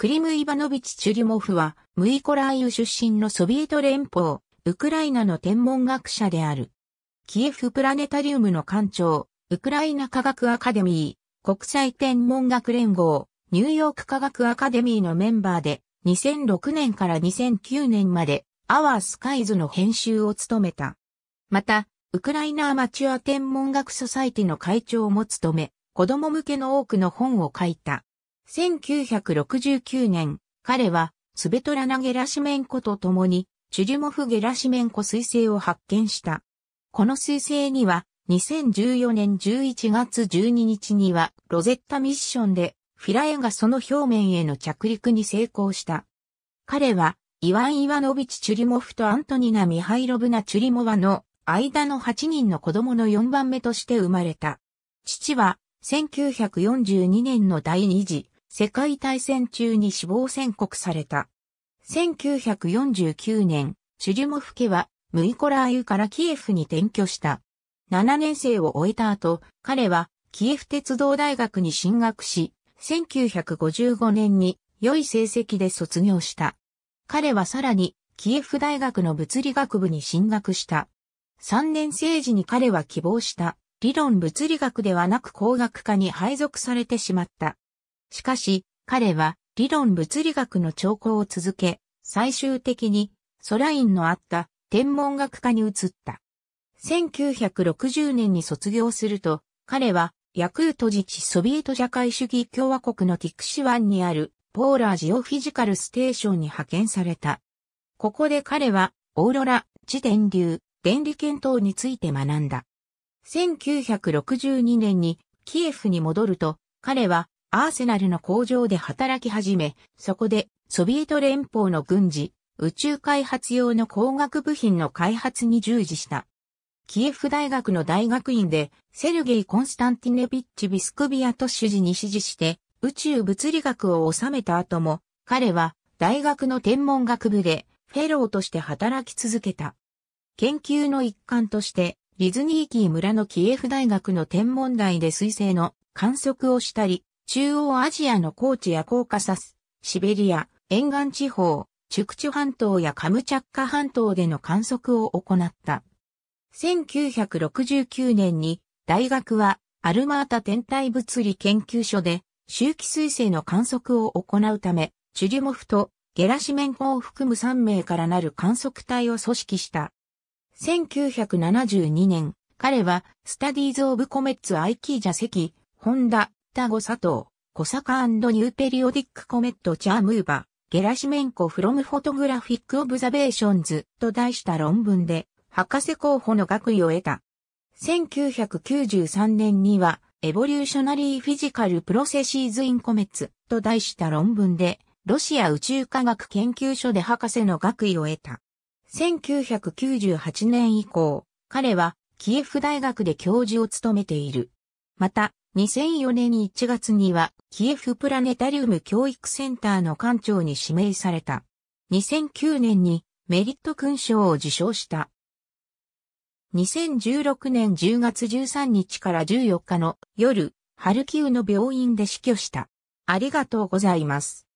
クリム・イバノビチ・チュリモフは、ムイコラーユ出身のソビエト連邦、ウクライナの天文学者である。キエフプラネタリウムの館長、ウクライナ科学アカデミー、国際天文学連合、ニューヨーク科学アカデミーのメンバーで、2006年から2009年まで、アワースカイズの編集を務めた。また、ウクライナアマチュア天文学ソサイティの会長も務め、子供向けの多くの本を書いた。1969年、彼は、スベトラナ・ゲラシメンコと共に、チュリモフ・ゲラシメンコ彗星を発見した。この彗星には、2014年11月12日には、ロゼッタミッションで、フィラエがその表面への着陸に成功した。彼は、イワン・イワノビチ・チュリモフとアントニナ・ミハイロブナ・チュリモワの間の8人の子供の4番目として生まれた。父は、1942年の第二次世界大戦中に死亡宣告された。1949年、シュリュモフ家はムイコラーユからキエフに転居した。7年生を終えた後、彼はキエフ鉄道大学に進学し、1955年に良い成績で卒業した。彼はさらにキエフ大学の物理学部に進学した。3年生時に彼は希望した理論物理学ではなく工学科に配属されてしまった。しかし、彼は理論物理学の兆候を続け、最終的にソラインのあった天文学科に移った。1960年に卒業すると、彼はヤクート自治ソビエト社会主義共和国のティクシワンにあるポーラージオフィジカルステーションに派遣された。ここで彼はオーロラ、地電流、電離検討について学んだ。1962年にキエフに戻ると、彼はアーセナルの工場で働き始め、そこでソビエト連邦の軍事、宇宙開発用の工学部品の開発に従事した。キエフ大学の大学院でセルゲイ・コンスタンティネビッチ・ビスクビアと主事に指示して宇宙物理学を収めた後も彼は大学の天文学部でフェローとして働き続けた。研究の一環としてディズニーキー村のキエフ大学の天文台で彗星の観測をしたり、中央アジアの高地やコーカサス、シベリア、沿岸地方、チュクチュ半島やカムチャッカ半島での観測を行った。1969年に大学はアルマータ天体物理研究所で周期彗星の観測を行うため、チュリュモフとゲラシメンコを含む3名からなる観測隊を組織した。1972年、彼はスタディーズ・オブ・コメッツ・アイキージャ席、ホンダ、タゴ佐藤、コサカニューペリオディックコメットチャームーバ、ゲラシメンコフロムフォトグラフィックオブザベーションズと題した論文で、博士候補の学位を得た。1993年には、エボリューショナリーフィジカルプロセシーズインコメツと題した論文で、ロシア宇宙科学研究所で博士の学位を得た。1998年以降、彼はキエフ大学で教授を務めている。また、2004年1月には、キエフプラネタリウム教育センターの館長に指名された。2009年にメリット勲章を受賞した。2016年10月13日から14日の夜、ハルキウの病院で死去した。ありがとうございます。